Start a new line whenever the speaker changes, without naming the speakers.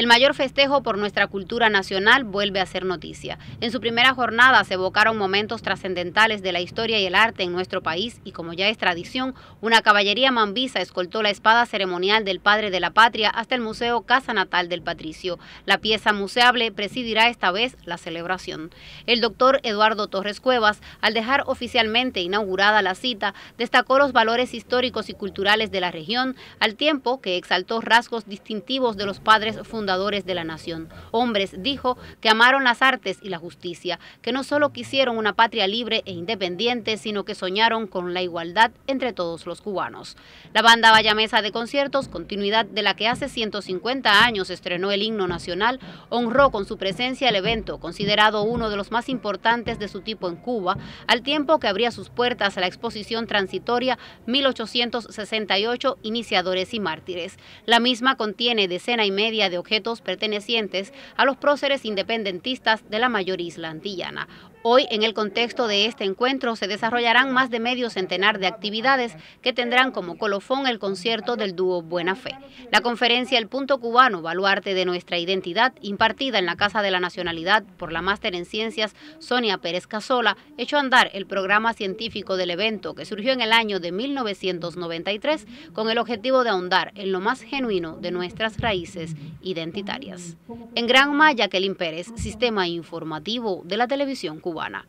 El mayor festejo por nuestra cultura nacional vuelve a ser noticia. En su primera jornada se evocaron momentos trascendentales de la historia y el arte en nuestro país y como ya es tradición, una caballería mambisa escoltó la espada ceremonial del Padre de la Patria hasta el Museo Casa Natal del Patricio. La pieza museable presidirá esta vez la celebración. El doctor Eduardo Torres Cuevas, al dejar oficialmente inaugurada la cita, destacó los valores históricos y culturales de la región, al tiempo que exaltó rasgos distintivos de los padres fundadores de la nación. Hombres, dijo, que amaron las artes y la justicia, que no solo quisieron una patria libre e independiente, sino que soñaron con la igualdad entre todos los cubanos. La banda Vallamesa de Conciertos, continuidad de la que hace 150 años estrenó el himno nacional, honró con su presencia el evento, considerado uno de los más importantes de su tipo en Cuba, al tiempo que abría sus puertas a la exposición transitoria 1868 Iniciadores y Mártires. La misma contiene decena y media de pertenecientes a los próceres independentistas de la mayor isla antillana. Hoy, en el contexto de este encuentro, se desarrollarán más de medio centenar de actividades que tendrán como colofón el concierto del dúo Buena Fe. La conferencia El Punto Cubano, baluarte de nuestra identidad, impartida en la Casa de la Nacionalidad por la máster en ciencias Sonia Pérez Casola, echó a andar el programa científico del evento que surgió en el año de 1993 con el objetivo de ahondar en lo más genuino de nuestras raíces y de identitarias. En Gran Maya, Kelin Pérez, Sistema Informativo de la Televisión Cubana.